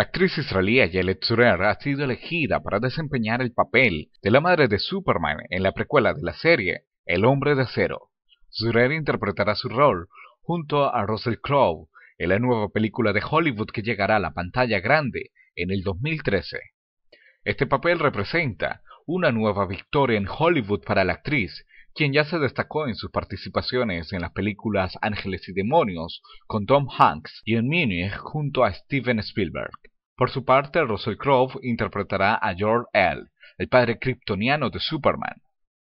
La actriz israelí y Zurer ha sido elegida para desempeñar el papel de la madre de Superman en la precuela de la serie El Hombre de Acero. Surer interpretará su rol junto a Russell Crowe en la nueva película de Hollywood que llegará a la pantalla grande en el 2013. Este papel representa una nueva victoria en Hollywood para la actriz, quien ya se destacó en sus participaciones en las películas Ángeles y Demonios con Tom Hanks y en Munich junto a Steven Spielberg. Por su parte, Russell Crowe interpretará a George L., el padre kryptoniano de Superman.